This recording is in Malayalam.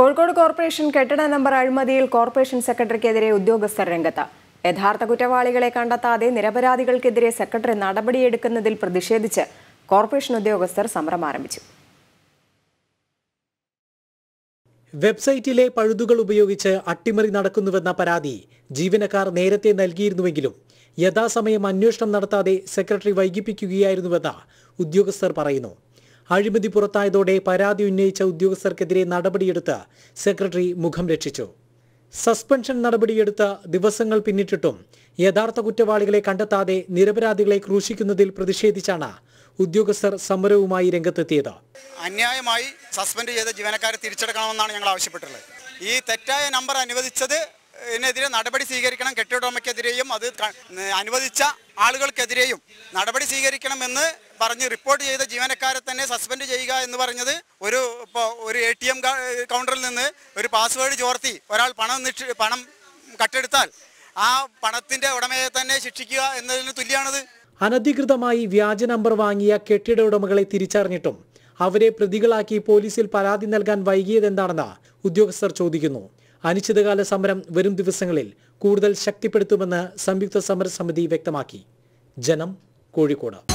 കോഴിക്കോട് കോർപ്പറേഷൻ കെട്ടിട നമ്പർ അഴിമതിയിൽ കോർപ്പറേഷൻ സെക്രട്ടറിക്കെതിരെ ഉദ്യോഗസ്ഥർ രംഗത്ത് യഥാർത്ഥ കുറ്റവാളികളെ കണ്ടെത്താതെ നിരപരാധികൾക്കെതിരെ സെക്രട്ടറി നടപടിയെടുക്കുന്നതിൽ പ്രതിഷേധിച്ച് കോർപ്പറേഷൻ ഉദ്യോഗസ്ഥർ സമരം ആരംഭിച്ചു വെബ്സൈറ്റിലെ പഴുതുകൾ ഉപയോഗിച്ച് അട്ടിമറി നടക്കുന്നുവെന്ന പരാതി ജീവനക്കാർ നേരത്തെ നൽകിയിരുന്നുവെങ്കിലും യഥാസമയം അന്വേഷണം നടത്താതെ സെക്രട്ടറി വൈകിപ്പിക്കുകയായിരുന്നുവെന്ന് ഉദ്യോഗസ്ഥർ പറയുന്നു അഴിമതി പുറത്തായതോടെ പരാതി ഉന്നയിച്ച ഉദ്യോഗസ്ഥർക്കെതിരെ നടപടിയെടുത്ത് സെക്രട്ടറി മുഖം രക്ഷിച്ചു സസ്പെൻഷൻ നടപടിയെടുത്ത് ദിവസങ്ങൾ പിന്നിട്ടിട്ടും യഥാർത്ഥ കുറ്റവാളികളെ കണ്ടെത്താതെ നിരപരാധികളെ ക്രൂശിക്കുന്നതിൽ പ്രതിഷേധിച്ചാണ് ഉദ്യോഗസ്ഥർ സമരവുമായി രംഗത്തെത്തിയത് അന്യായമായി സസ്പെൻഡ് ചെയ്ത ജീവനക്കാരെ തിരിച്ചെടുക്കണമെന്നാണ് ഞങ്ങൾ ആവശ്യപ്പെട്ടത് ഈ തെറ്റായ നമ്പർ അനുവദിച്ചത് ഇതിനെതിരെ നടപടി സ്വീകരിക്കണം കെട്ടിടോമയ്ക്കെതിരെയും അത് അനുവദിച്ച ആളുകൾക്കെതിരെയും നടപടി സ്വീകരിക്കണമെന്ന് പറഞ്ഞ് റിപ്പോർട്ട് ചെയ്ത ജീവനക്കാരെ തന്നെ സസ്പെൻഡ് ചെയ്യുക എന്ന് പറഞ്ഞത് ഒരു ഇപ്പോൾ ഒരു എ ടി എം കൗണ്ടറിൽ നിന്ന് ഒരു പാസ്വേഡ് ചോർത്തി ഒരാൾ പണം നിക്ഷ പണം കട്ടെടുത്താൽ ആ പണത്തിന്റെ ഉടമയെ തന്നെ ശിക്ഷിക്കുക എന്നതിന് തുല്യമാണത് അനധികൃതമായി വ്യാജ നമ്പർ വാങ്ങിയ കെട്ടിട ഉടമകളെ തിരിച്ചറിഞ്ഞിട്ടും അവരെ പ്രതികളാക്കി പോലീസിൽ പരാതി നൽകാൻ വൈകിയതെന്താണെന്ന് ഉദ്യോഗസ്ഥർ ചോദിക്കുന്നു അനിശ്ചിതകാല സമരം വരും ദിവസങ്ങളിൽ കൂടുതൽ ശക്തിപ്പെടുത്തുമെന്ന് സംയുക്ത സമരസമിതി വ്യക്തമാക്കി ജനം കോഴിക്കോട്